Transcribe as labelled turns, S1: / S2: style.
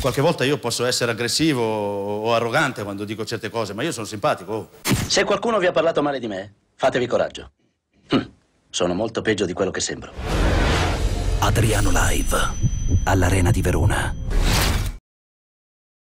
S1: Qualche volta io posso essere aggressivo o arrogante quando dico certe cose, ma io sono simpatico. Oh. Se qualcuno vi ha parlato male di me, fatevi coraggio.
S2: Hm, sono molto peggio di quello che sembro. Adriano Live, all'Arena di Verona.